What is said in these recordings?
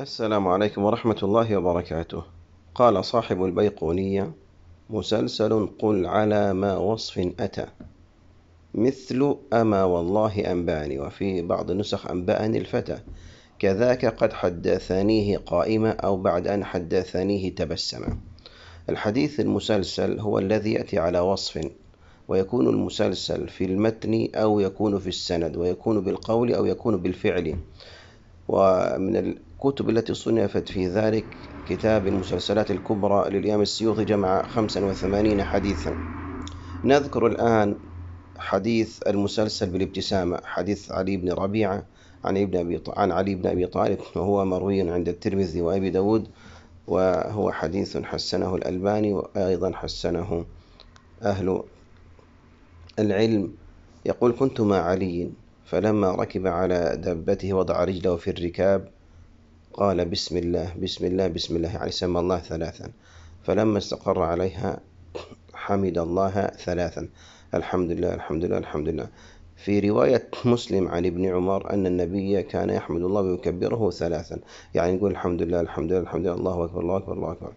السلام عليكم ورحمة الله وبركاته قال صاحب البيقونية مسلسل قل على ما وصف أتى مثل أما والله أنبأني وفي بعض النسخ أنبأني الفتى كذاك قد حدثانيه قائمة أو بعد أن حدثانيه تبسم الحديث المسلسل هو الذي يأتي على وصف ويكون المسلسل في المتن أو يكون في السند ويكون بالقول أو يكون بالفعل ومن الكتب التي صنفت في ذلك كتاب المسلسلات الكبرى للإمام السيوطي جمع 85 حديثا نذكر الآن حديث المسلسل بالابتسامة حديث علي بن ربيعة عن ابن أبي عن علي بن أبي طالب وهو مروي عند الترمذي وأبي داود وهو حديث حسنه الألباني وأيضا حسنه أهل العلم يقول كنت مع علي فلما ركب على دابته وضع رجله في الركاب قال بسم الله بسم الله بسم الله يعني سمى الله ثلاثا فلما استقر عليها حمد الله ثلاثا الحمد لله الحمد لله الحمد لله في رواية مسلم عن ابن عمر أن النبي كان يحمد الله ويكبره ثلاثا يعني يقول الحمد لله الحمد لله الحمد لله الله أكبر الله أكبر الله أكبر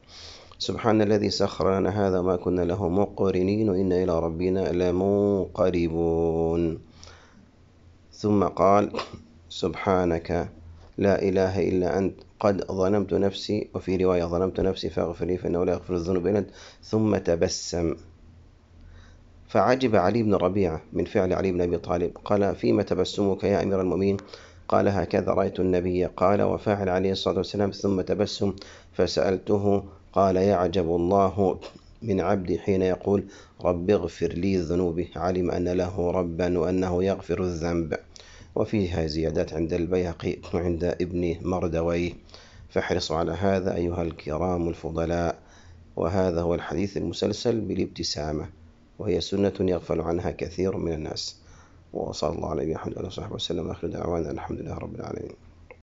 سبحان الذي سخر لنا هذا ما كنا له مقرنين وإنا إلى ربنا لمنقلبون ثم قال سبحانك لا إله إلا أنت قد ظلمت نفسي وفي رواية ظلمت نفسي فاغفر لي فإنه لا يغفر الذنوب إلا أنت ثم تبسم فعجب علي بن ربيعة من فعل علي بن أبي طالب قال فيما تبسمك يا أمير المؤمنين قال هكذا رأيت النبي قال وفاعل عليه الصلاة والسلام ثم تبسم فسألته قال يعجب الله من عبدي حين يقول رب اغفر لي ذنوبي علم أن له ربا وأنه يغفر الذنب وفيها زيادات عند البيهقي وعند ابن مردوي فاحرصوا على هذا أيها الكرام الفضلاء وهذا هو الحديث المسلسل بالابتسامة وهي سنة يغفل عنها كثير من الناس وصلى الله عليه وسلم وصحبه وسلم آخر دعوانا الحمد لله رب العالمين